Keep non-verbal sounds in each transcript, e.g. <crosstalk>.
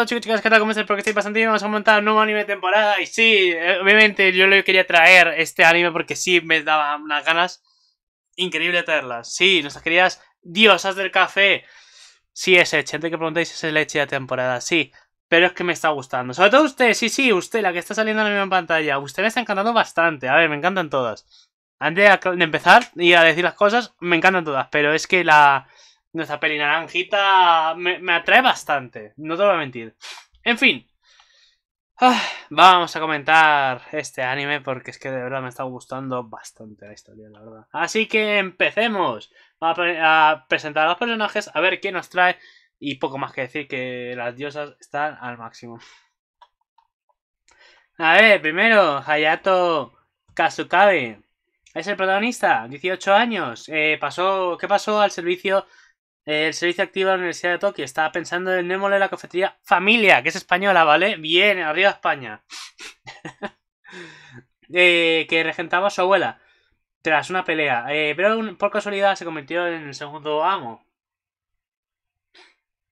a chicos chicas, ¿qué tal? ¿Cómo estáis? Porque estoy bastante bien, vamos a montar un nuevo anime de temporada Y sí, eh, obviamente yo le quería traer este anime porque sí me daba unas ganas Increíble traerlas Sí, nuestras queridas diosas del café Sí, es leche, antes que preguntéis es leche de temporada, sí Pero es que me está gustando, sobre todo usted, sí, sí, usted, la que está saliendo en la misma pantalla Usted me está encantando bastante, a ver, me encantan todas Antes de empezar y a decir las cosas, me encantan todas Pero es que la nuestra peli naranjita me, me atrae bastante, no te voy a mentir. En fin, ah, vamos a comentar este anime porque es que de verdad me está gustando bastante la historia, la verdad. Así que empecemos a, presentar a los personajes, a ver quién nos trae y poco más que decir que las diosas están al máximo. A ver, primero, Hayato Kazukabe. Es el protagonista, 18 años. Eh, pasó, ¿Qué pasó al servicio el servicio activo de la Universidad de Tokio. Estaba pensando en de la cafetería Familia, que es española, ¿vale? Bien, arriba España. <laughs> Eh, que regentaba su abuela. Tras una pelea. Eh, pero por casualidad se convirtió en el segundo amo.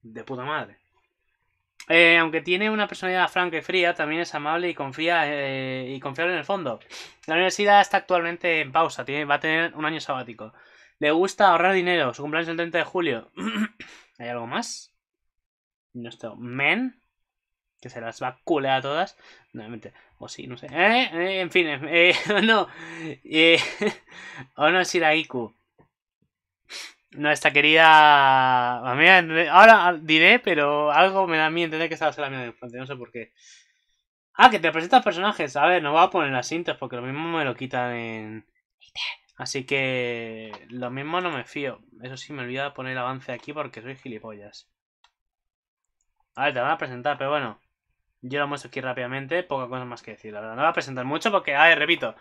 De puta madre. Eh, aunque tiene una personalidad franca y fría, también es amable y confía y confiable en el fondo. La universidad está actualmente en pausa, tiene, va a tener un año sabático. Le gusta ahorrar dinero. Su cumpleaños es el 30 de julio. <clears throat> ¿Hay algo más? Nuestro men. Que se las va a culear a todas. Nuevamente. O sí, no sé. Eh, eh, en fin, eh, eh <laughs> no. <laughs> o no es Iraiku. Nuestra querida. ahora diré, pero algo me da a mí entender que estaba va la mía de infancia. No sé por qué. Ah, que te presentas personajes. A ver, no voy a poner las cintas porque lo mismo me lo quitan en. Así que lo mismo no me fío. Eso sí, me olvida poner el avance aquí porque soy gilipollas. A ver, te van a presentar, pero bueno. Yo lo muestro aquí rápidamente, poca cosa más que decir, la verdad. No voy a presentar mucho porque, a ver, repito,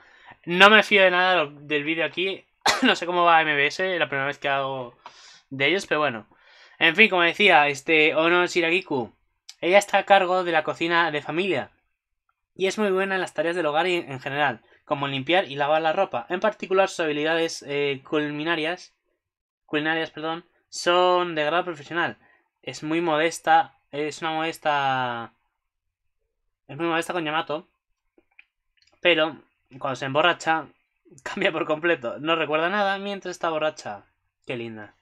no me fío de nada del vídeo aquí. <coughs> no sé cómo va MBS, la primera vez que hago de ellos, pero bueno. En fin, como decía, este Ono Shiragiku, ella está a cargo de la cocina de familia. Y es muy buena en las tareas del hogar y en general como limpiar y lavar la ropa. En particular, sus habilidades eh, culinarias, culinarias perdón, son de grado profesional. Es muy modesta, es una modesta... Es muy modesta con Yamato, pero cuando se emborracha, <laughs> cambia por completo. No recuerda nada mientras está borracha. Qué linda.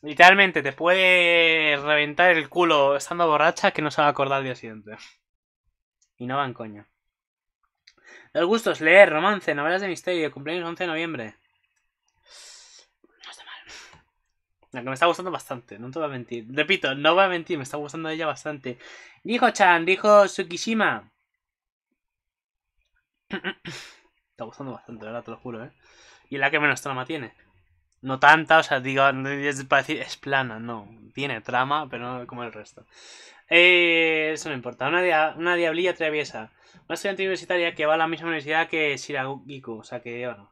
Literalmente te puede reventar el culo estando borracha que no se va a acordar el día siguiente. Y no van coño. Los gustos, leer, romance, novelas de misterio, cumpleaños 11 de noviembre. No está mal. La que me está gustando bastante, no te voy a mentir. Repito, no voy a mentir, me está gustando ella bastante. Dijo Chan, dijo Tsukishima. <clears throat> está gustando bastante, verdad, te lo juro, ¿eh? Y la que menos trama tiene no tanta, o sea, digo, es plana, no, tiene trama, pero no como el resto. Eh, eso no importa, una, una diablilla traviesa, una estudiante universitaria que va a la misma universidad que Shiragiku, o sea que, bueno.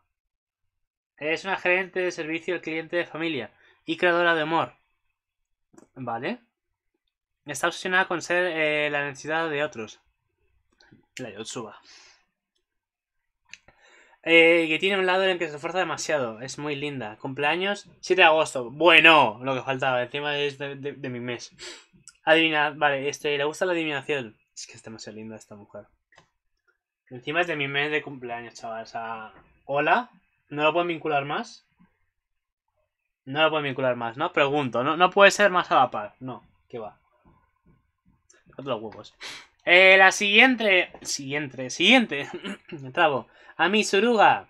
Es una gerente de servicio al cliente de familia y creadora de humor. Vale. Está obsesionada con ser eh, la necesidad de otros. La Yotsuba. Eh, que tiene un lado en el que se esfuerza demasiado. Es muy linda. Cumpleaños, 7 de agosto. Bueno, lo que faltaba. Encima es de, mi mes. Adivina, vale, este, le gusta la adivinación. Es que está demasiado linda esta mujer. Encima es de mi mes de cumpleaños, chaval. O sea, hola. ¿No lo pueden vincular más? No lo pueden vincular más, ¿no? Pregunto. No, puede ser más a la par. No, que va. Otros huevos. Eh, la siguiente. Siguiente, siguiente. <clears throat> Trabo. mi Suruga.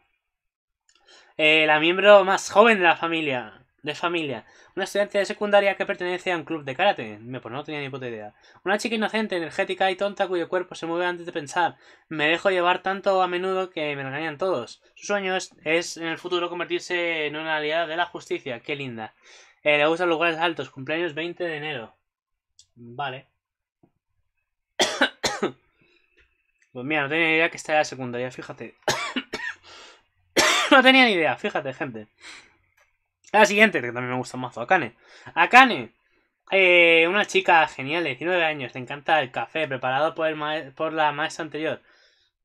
Eh, la miembro más joven de la familia. De familia. Una estudiante de secundaria que pertenece a un club de karate. Me pues no tenía ni puta idea. Una chica inocente, energética y tonta cuyo cuerpo se mueve antes de pensar. Me dejo llevar tanto a menudo que me engañan todos. Su sueño es, en el futuro convertirse en una aliada de la justicia. Qué linda. Eh, le gusta lugares altos. Cumpleaños 20 de enero. Vale. Pues mira, no tenía ni idea que esta era la secundaria, fíjate. <coughs> no tenía ni idea, fíjate, gente. La siguiente, que también me gusta mazo, Akane. Akane, eh, una chica genial, de 19 años, te encanta el café preparado por, la maestra anterior.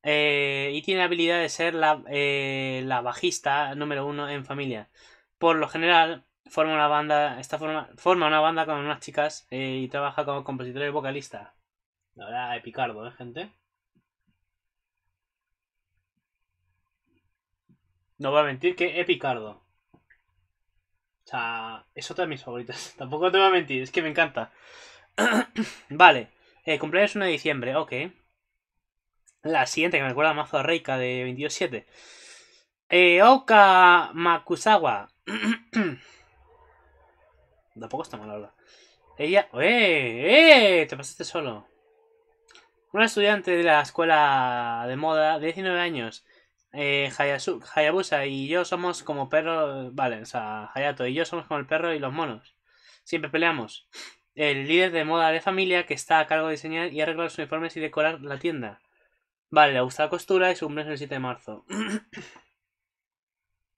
Eh, y tiene la habilidad de ser eh, la, bajista número uno en familia. Por lo general, forma una banda, esta forma, forma una banda con unas chicas y trabaja como compositor y vocalista. La verdad, epicardo, ¿eh, gente? No voy a mentir que Epicardo. O sea, es otra de mis favoritas. <laughs> Tampoco te voy a mentir, es que me encanta. <clears throat> vale, eh, cumpleaños 1 de diciembre, ok. La siguiente que me recuerda mazo a Reika de 27. Eh, Oka Makusawa. <clears throat> Tampoco está mal, la Ella. ¡eh, ¡Eh! Te pasaste solo. Una estudiante de la escuela de moda 19 años eh, Hayabusa y yo somos como perro, Vale, o sea, Hayato y yo somos como el perro y los monos. Siempre peleamos. El líder de moda de familia que está a cargo de diseñar y arreglar los uniformes y decorar la tienda. Vale, le gusta la costura y su mes el 7 de marzo.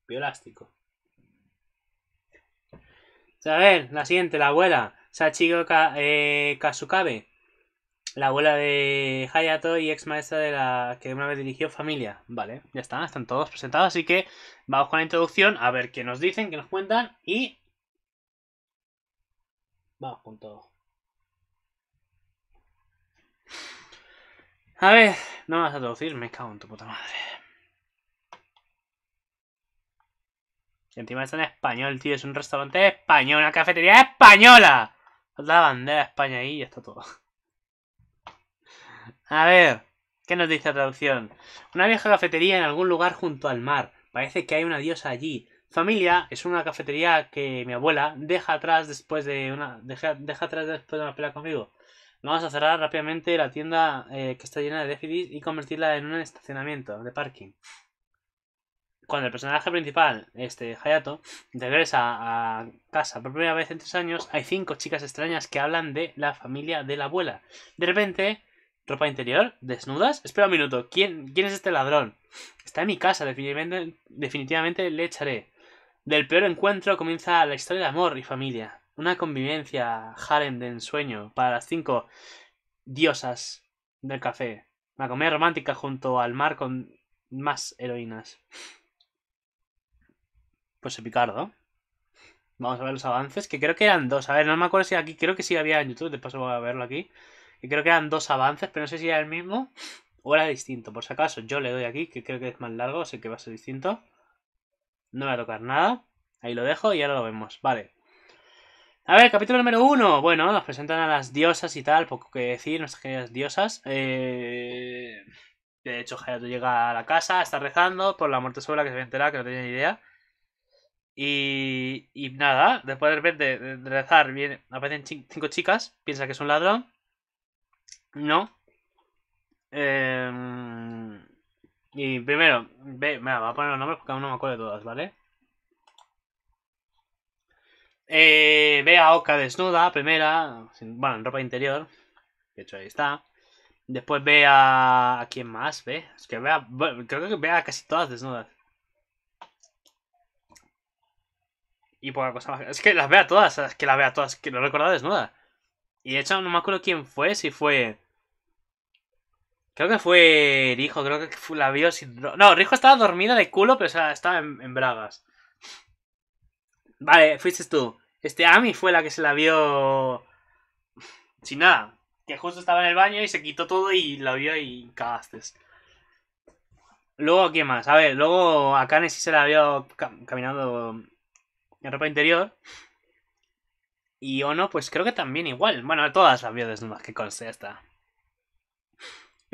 Biolástico. A ver, la siguiente, la abuela. Sachigo eh, Kasukabe la abuela de Hayato y ex maestra de la que una vez dirigió Familia. Vale, ya están, están todos presentados, así que vamos con la introducción a ver qué nos dicen, qué nos cuentan y... Vamos con todo. A ver, no me vas a traducir, me cago en tu puta madre. Y encima está en español, tío, es un restaurante español, una cafetería española. La bandera de España ahí y ya está todo. A ver, ¿qué nos dice la traducción? Una vieja cafetería en algún lugar junto al mar. Parece que hay una diosa allí. Familia es una cafetería que mi abuela deja atrás después de una deja, atrás después de una pelea conmigo. Vamos a cerrar rápidamente la tienda eh, que está llena de déficits y convertirla en un estacionamiento de parking. Cuando el personaje principal, este Hayato, regresa a casa por primera vez en tres años, hay cinco chicas extrañas que hablan de la familia de la abuela. De repente, ropa interior, desnudas. Espera un minuto, ¿quién, quién es este ladrón? Está en mi casa, definitivamente, definitivamente le echaré. Del peor encuentro comienza la historia de amor y familia. Una convivencia harem de ensueño para las cinco diosas del café. Una comedia romántica junto al mar con más heroínas. Pues Picardo. Vamos a ver los avances, que creo que eran dos. A ver, no me acuerdo si aquí, creo que sí había en YouTube, de paso voy a verlo aquí creo que eran dos avances, pero no sé si era el mismo o era distinto. Por si acaso, yo le doy aquí, que creo que es más largo, así que va a ser distinto. No voy a tocar nada. Ahí lo dejo y ahora lo vemos. Vale. A ver, capítulo número uno. Bueno, nos presentan a las diosas y tal, poco que decir, nuestras queridas diosas. Eh, de hecho, Hayato llega a la casa, está rezando por la muerte sola que se enterado. que no tenía ni idea. Y, y nada, después de de rezar, viene, aparecen cinco chicas, piensa que es un ladrón. ¿No? Em, y primero, ve, mira, voy a poner los nombres porque aún no me acuerdo de todas, ¿vale? Eh, ve a Oka desnuda, primera, bueno, en ropa interior. De hecho, ahí está. Después ve a. ¿A quién más? Ve. Es que vea, creo que vea a casi todas desnudas. Y la cosa más. Es que las vea todas, es que las vea a todas, que lo he recordado desnuda. Y de hecho, no me acuerdo quién fue, si fue. Creo que fue Rijo, creo que la vio sin... No, Rijo estaba dormida de culo, pero estaba en, bragas. Vale, fuiste tú. Este Ami fue la que se la vio... Sin nada. Que justo estaba en el baño y se quitó todo y la vio y cagaste. Luego, ¿quién más? A ver, luego a Kane sí se la vio caminando en ropa interior. Y o no pues creo que también igual. Bueno, todas las vio desnudas, que conste, esta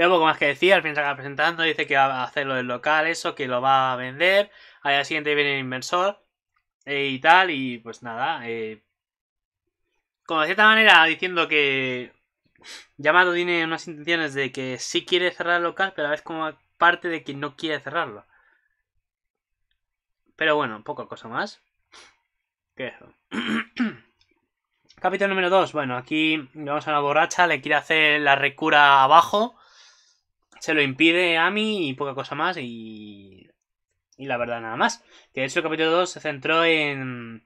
un poco más que decía al fin se acaba presentando, dice que va a hacer lo del local, eso, que lo va a vender. Al siguiente viene el inversor eh, y tal, y pues nada. Eh, como de cierta manera diciendo que Yamato tiene unas intenciones de que sí quiere cerrar el local, pero a como parte de que no quiere cerrarlo. Pero bueno, poca cosa más. eso? <clears throat> Capítulo número 2. Bueno, aquí vamos a la borracha, le quiere hacer la recura abajo se lo impide a mí y poca cosa más y... Y la verdad nada más. Que de hecho el capítulo 2 se centró en...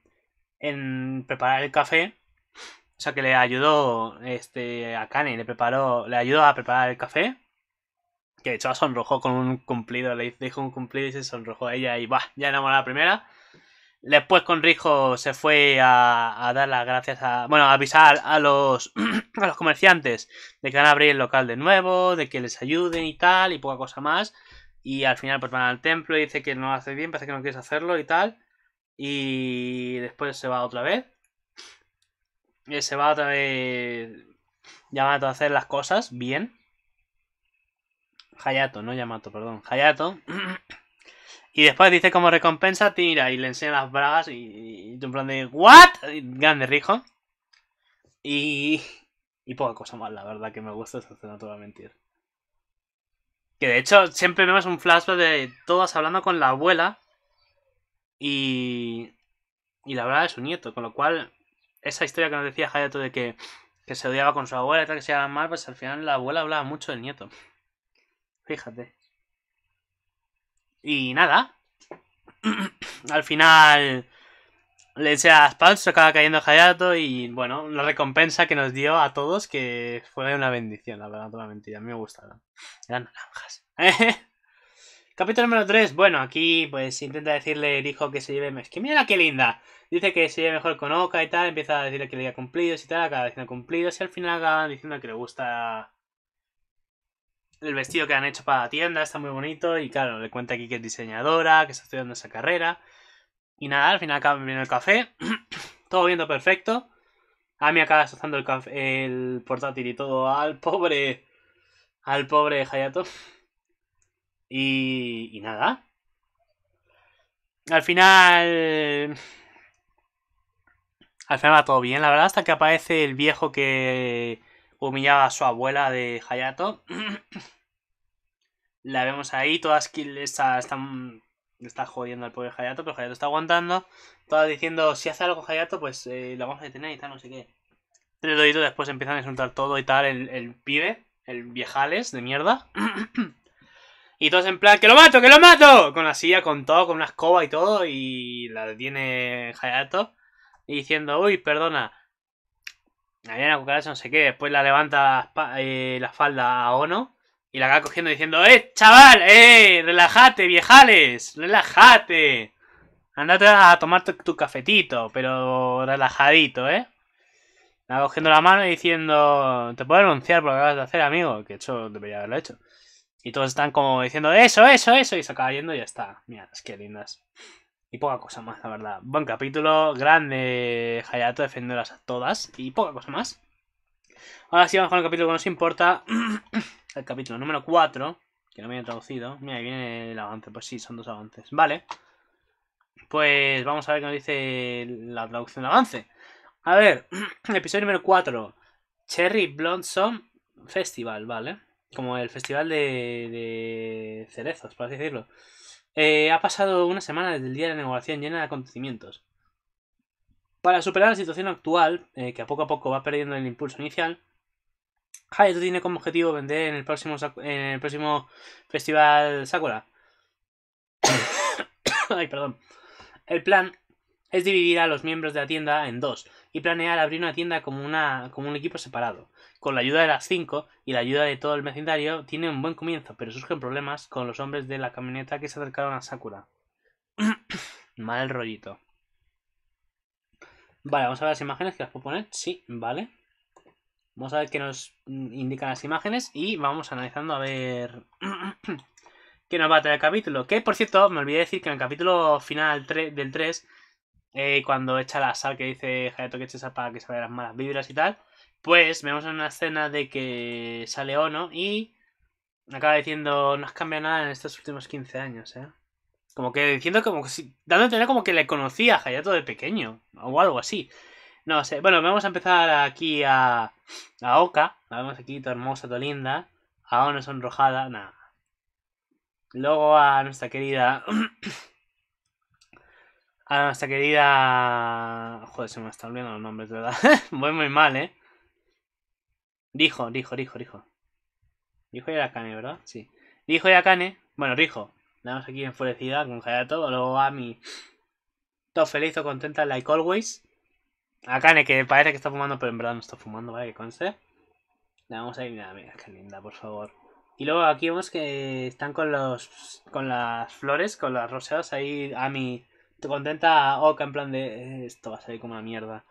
En preparar el café. O sea que le ayudó este, a Kane, le preparó, le ayudó a preparar el café. Que de hecho sonrojó con un cumplido, le dijo un cumplido y se sonrojó a ella y va, ya enamorada la primera. Después con Rijo, se fue a, dar las gracias a. Bueno, a avisar <clears throat> a los, comerciantes de que van a abrir el local de nuevo, de que les ayuden y tal, y poca cosa más. Y al final, pues van al templo y dice que no lo hace bien, parece que no quieres hacerlo y tal. Y después se va otra vez. Y eh, se va otra vez. Yamato a hacer las cosas bien. Hayato, no Yamato, perdón. Hayato. <clears throat> Y después dice como recompensa, tira y le enseña las bragas y, y, un plan de ¿What? grande rijo. Y, y poca cosa más, la verdad, que me gusta te voy a mentir. Que de hecho siempre vemos un flashback de todas hablando con la abuela y, y la abuela de su nieto, con lo cual esa historia que nos decía Hayato de que, que se odiaba con su abuela y tal, que se llama mal, pues al final la abuela hablaba mucho del nieto. Fíjate. Y nada. <clears throat> Al final le eché a se acaba cayendo Hayato y bueno, la recompensa que nos dio a todos, que fue una bendición, la verdad, una mentira. A mí me gustaron. Eran naranjas. <laughs> Capítulo número 3. Bueno, aquí pues intenta decirle dijo hijo que se lleve. Es que mira qué linda. Dice que se lleve mejor con Oka y tal. Empieza a decirle que le haya cumplido, y tal. Acaba diciendo cumplidos y al final acaban diciendo que le gusta el vestido que han hecho para la tienda está muy bonito y claro, le cuenta aquí que es diseñadora, que está estudiando esa carrera. Y nada, al final acaban viendo el café, <clears throat> todo viendo perfecto. A mí acaba asociando el, el portátil y todo al pobre, al pobre Hayato. Y, y nada. Al final... Al final va todo bien, la verdad, hasta que aparece el viejo que humillaba a su abuela de Hayato. <clears throat> la vemos ahí, todas está, están, está jodiendo al pobre Hayato, pero Hayato está aguantando. Todas diciendo, si hace algo Hayato, pues eh, lo vamos a detener y tal, no sé qué. Tres después empiezan a insultar todo y tal, el, el pibe, el viejales de mierda. <clears throat> Y todos en plan, ¡que lo mato, que lo mato! Con la silla, con todo, con una escoba y todo. Y la detiene Hayato. Y diciendo, uy, perdona, había una cucaracha, no sé qué. Después la levanta eh, la falda a Ono y la acaba cogiendo diciendo: ¡Eh, chaval! ¡Eh! ¡Relájate, viejales! ¡Relájate! Andate a tomar tu, cafetito, pero relajadito, ¿eh? La cogiendo la mano y diciendo: Te puedo anunciar por lo que acabas de hacer, amigo. Que hecho debería haberlo hecho. Y todos están como diciendo: Eso, eso, eso. Y se acaba yendo y ya está. Mira, es que lindas poca cosa más, la verdad. Buen capítulo, grande Hayato defendiéndolas a todas. Y poca cosa más. Ahora sí, vamos con el capítulo que nos importa. <clears throat> el capítulo número 4. Que no me había traducido. Mira, ahí viene el avance. Pues sí, son dos avances. Vale. Pues vamos a ver qué nos dice la traducción de avance. A ver, <clears throat> episodio número 4. Cherry Blossom Festival, ¿vale? Como el festival de, de cerezos, por decirlo. Eh, ha pasado una semana desde el día de la negociación llena de acontecimientos. Para superar la situación actual, eh, que a poco a poco va perdiendo el impulso inicial, Hayato tiene como objetivo vender en el próximo, en el próximo Festival Sakura. <coughs> Ay, perdón. El plan es dividir a los miembros de la tienda en dos y planear abrir una tienda como, una, como un equipo separado. Con la ayuda de las cinco y la ayuda de todo el vecindario, tiene un buen comienzo, pero surgen problemas con los hombres de la camioneta que se acercaron a Sakura. <coughs> Mal rollito. Vale, vamos a ver las imágenes que las puedo poner. Sí, vale. Vamos a ver qué nos indican las imágenes y vamos analizando a ver <coughs> qué nos va a traer el capítulo. Que, por cierto, me olvidé decir que en el capítulo final del 3 eh, cuando echa la sal que dice Hayato que echa sal para que se las malas vibras y tal, pues vemos una escena de que sale Ono y acaba diciendo, no has cambiado nada en estos últimos 15 años, ¿eh? Como que diciendo como que si, dando a entender como que le conocía a Hayato de pequeño, o algo así. No sé, bueno, vamos a empezar aquí a, a Oka, la vemos aquí, tu hermosa, tu linda, a Ono sonrojada, nada. Luego a nuestra querida a nuestra querida... Joder, se me están olvidando los nombres, verdad. <laughs> Voy muy mal, ¿eh? Rijo, Rijo, Rijo, Rijo. Rijo y Aracane, ¿verdad? Sí. Rijo y Bueno, Rijo. Damos aquí enfurecida con todo. Luego a mi... Todo feliz o contenta, like always. Akane, que parece que está fumando, pero en verdad no está fumando, ¿vale? Que conste. Le damos ahí. Mira, qué linda, por favor. Y luego aquí vemos que están con los con las flores, con las roseadas ahí. a mi te contenta a Oka en plan de eh, esto va a salir como una mierda.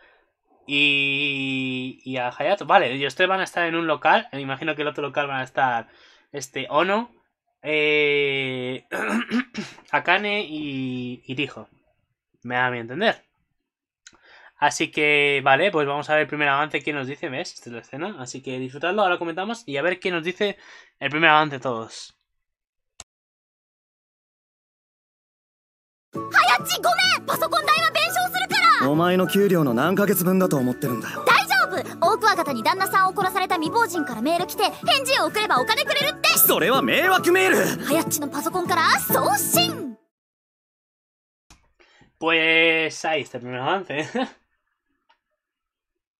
Y, y a Hayato, vale, ellos tres van a estar en un local, me eh, imagino que el otro local van a estar este Ono, eh, <clears throat> Akane y, y Me da a mi entender. Así que, vale, pues vamos a ver el primer avance, quién nos dice, ¿ves? Esta es la escena, así que disfrutadlo, ahora comentamos y a ver qué nos dice el primer avance todos. ちごめんパソコン代は弁償するからお前の給料の何ヶ月分だと思ってるんだよ大丈夫大桑方に旦那さんを殺された未亡人からメール来て返事を送ればお金くれるってそれは迷惑メールはやっちのパソコンから送信 Pues ahí está el primer avance.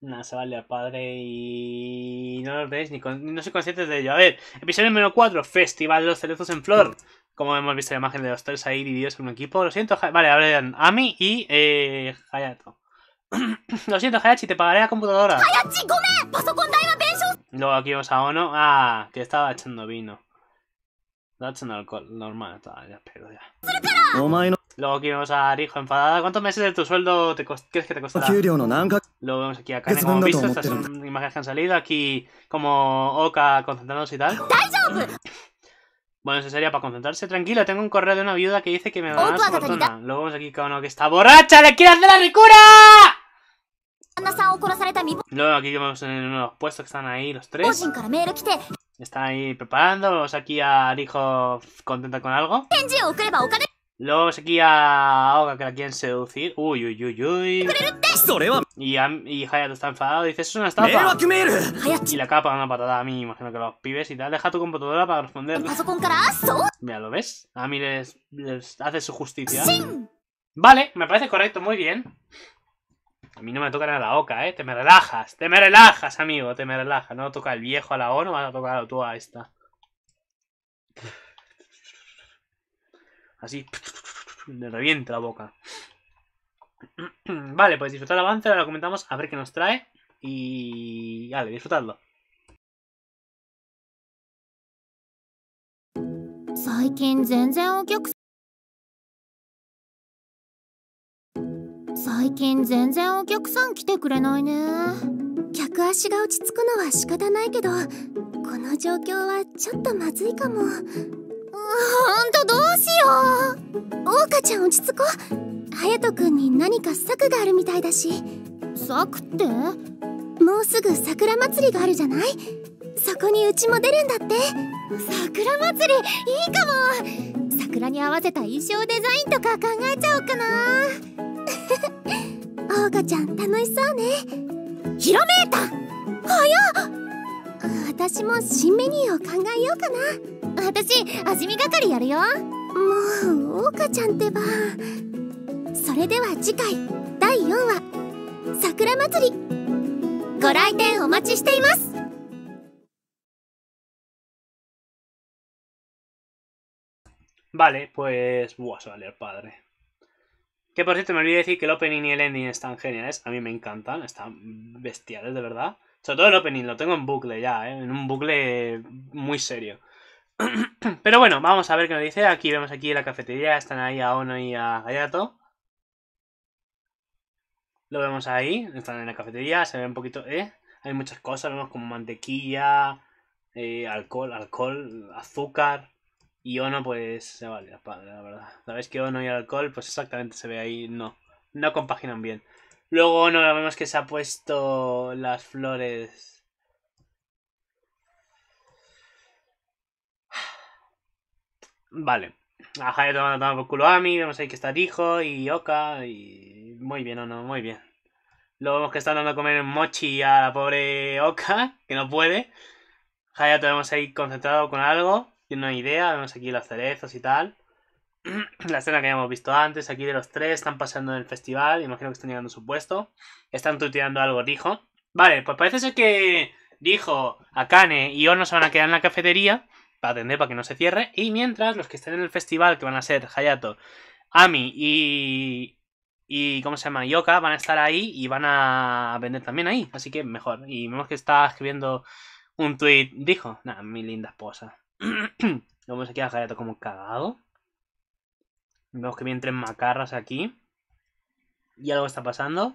Nada, se vale al padre y no los veis ni, con... no soy conscientes de ello. A ver, episodio número 4, Festival de los Cerezos en Flor. Como hemos visto la imagen de los tres ahí divididos por un equipo. Lo siento, vale, hablan Ami y eh, Hayato. <clears throat> Lo siento, Hayachi, te pagaré la computadora. ¡Hayachi, Luego aquí vamos a Ono. Ah, que estaba echando vino. Estaba echando alcohol. Normal, está, ya pero ya. Luego aquí vemos a Arijo enfadada. ¿Cuántos meses de tu sueldo te crees que te costara Luego vemos aquí a Kane, como hemos visto. Estas son imágenes que han salido. Aquí como Oka concentrándose y tal. Bueno, eso sería para concentrarse. Tranquilo, tengo un correo de una viuda que dice que me va a dar su fortuna. Luego vemos aquí uno que está borracha, ¡le quiere hacer la ricura! Luego aquí vemos en uno de los puestos que están ahí los tres. Están ahí preparando, vemos aquí a hijo contenta con algo. Luego se aquí a Oka, que la quieren seducir. Uy, uy, uy, uy. Y, Hayato está enfadado. Dice, eso es una estafa. Y la capa una patada a mí. Imagino que los pibes y tal. Deja tu computadora para responder. Mira, ¿lo ves? A mí les, les hace su justicia. Vale, me parece correcto. Muy bien. A mí no me tocan a la oca, ¿eh? Te me relajas. Te me relajas, amigo. Te me relajas. No toca el viejo a la O, no vas a tocar tú a esta. Así, le revienta la boca. Vale, pues disfrutar el avance, ahora lo comentamos a ver qué nos trae. Y... Vale, disfrutadlo. 最近全然お客最近全然お客さん来てくれないね客足が落ち着くのは仕方ないけどこの状況はちょっとまずいかもほんとどうしよう桜花ちゃん落ち着こう隼人君に何か策があるみたいだし策ってもうすぐ桜祭りがあるじゃないそこにうちも出るんだって桜祭りいいかも桜に合わせた衣装デザインとか考えちゃおうかな <laughs> 桜花ちゃん楽しそうねひらめいた早っ私も新メニューを考えようかな私味見係やるよもう桜花ちゃんってばそれでは次回第4 Vale, pues buah, se va a leer padre. Que por cierto, me olvidé decir que el opening y el ending están geniales. A mí me encantan, están bestiales, de verdad. Sobre todo el opening, lo tengo en bucle ya, ¿eh? en un bucle muy serio. <clears throat> Pero bueno, vamos a ver qué nos dice. Aquí vemos aquí la cafetería, están ahí a Ono y a Gayato. Lo vemos ahí, están en la cafetería, se ve un poquito, ¿eh? Hay muchas cosas, vemos como mantequilla, eh, alcohol, alcohol, azúcar. Y Ono pues se vale la la verdad. Sabéis que Ono y alcohol, pues exactamente se ve ahí, no. No compaginan bien. Luego Ono vemos que se ha puesto las flores Vale. A Haya te van a tomar por culo a mí, vemos ahí que está dijo y Oka y... Muy bien, o no, muy bien. Luego vemos que están dando a comer mochi a la pobre Oka, que no puede. Hayato te vemos ahí concentrado con algo, tiene una idea, vemos aquí los cerezos y tal. <clears throat> la escena que habíamos visto antes, aquí de los tres, están pasando en el festival, imagino que están llegando a su puesto. Están tuteando algo dijo. Vale, pues parece ser que Rijo, Akane y Ono se van a quedar en la cafetería atender para que no se cierre. Y mientras, los que estén en el festival, que van a ser Hayato, Ami y. Y cómo se llama, Yoka van a estar ahí y van a vender también ahí, así que mejor. Y vemos que está escribiendo un tweet, dijo, nada, mi linda esposa. <clears throat> vemos aquí a Hayato como cagado. Vemos que vienen tres macarras aquí. Y algo está pasando.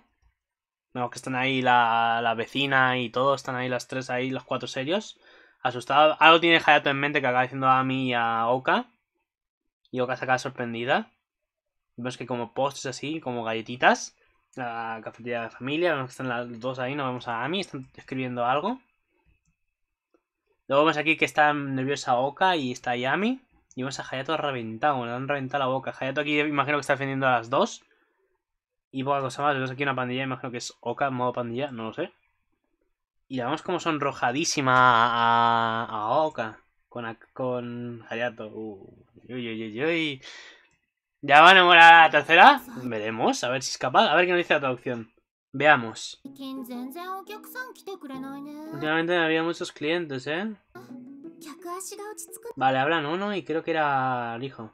Vemos que están ahí la, la, vecina y todo, están ahí las tres ahí, los cuatro serios. Asustado. Algo tiene Hayato en mente que acaba diciendo a mí y a Oka. Y Oka se acaba sorprendida. Vemos que como postres así, como galletitas. La cafetería de familia, vemos que están las dos ahí, Nos vemos a Ami, están escribiendo algo. Luego vemos aquí que está nerviosa Oka y está Yami. Y vemos a Hayato reventado, le han reventado la boca. Hayato aquí imagino que está defendiendo a las dos. Y poca cosa más, vemos aquí una pandilla, imagino que es Oka, modo pandilla, no lo sé. Y la vemos como sonrojadísima a, a Oka con, Hayato. Uh, ¿Ya va a enamorar a la tercera? Veremos, a ver si es capaz. A ver qué nos dice la traducción. Veamos. Últimamente había muchos clientes, ¿eh? Vale, hablan uno y creo que era el hijo.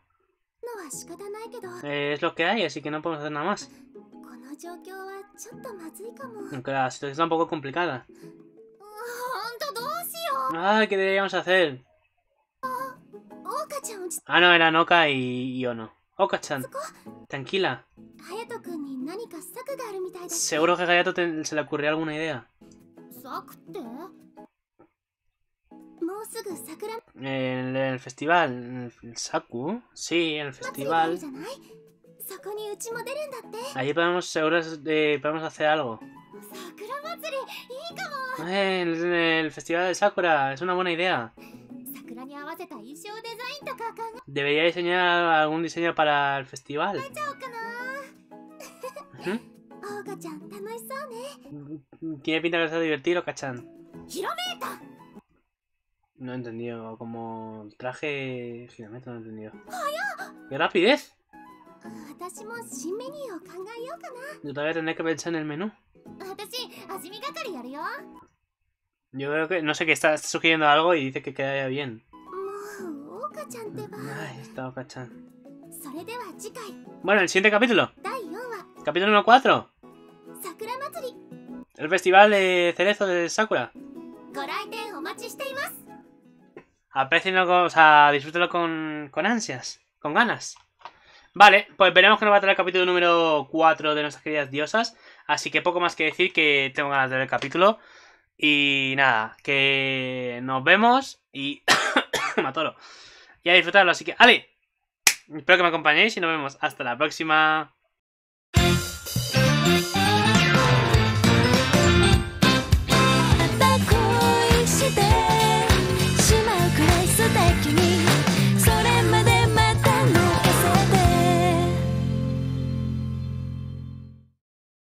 Eh, es lo que hay, así que no podemos hacer nada más. Aunque la situación está un poco complicada. ¡Ah! ¿qué deberíamos hacer? Ah, no, era Noka y yo no. Oka-chan, tranquila. Seguro que a Hayato se le ocurrió alguna idea. el, festival, el, Saku, sí, el festival. Allí podemos, seguro, eh, podemos hacer algo. Eh, el, festival de Sakura es una buena idea. Debería diseñar algún diseño para el festival. ¿Mm? Tiene pinta que se divertido, Kachan? No he entendido, como traje... no entendido. Ah. ¡Qué rapidez! Yo todavía tendré que pensar en el menú. Yo creo que, no sé, que está, sugiriendo algo y dice que quedaría bien. Ay, está Bueno, el siguiente capítulo. Capítulo número 4. El festival de cerezo de Sakura. Aprecienlo, o sea, disfrútalo con, con ansias, con ganas. Vale, pues veremos que nos va a traer el capítulo número 4 de nuestras queridas diosas. Así que poco más que decir que tengo ganas de ver el capítulo. Y nada, que nos vemos y... <coughs> Matoro. Y a disfrutarlo, así que... ¡Ale! Espero que me acompañéis y nos vemos. Hasta la próxima.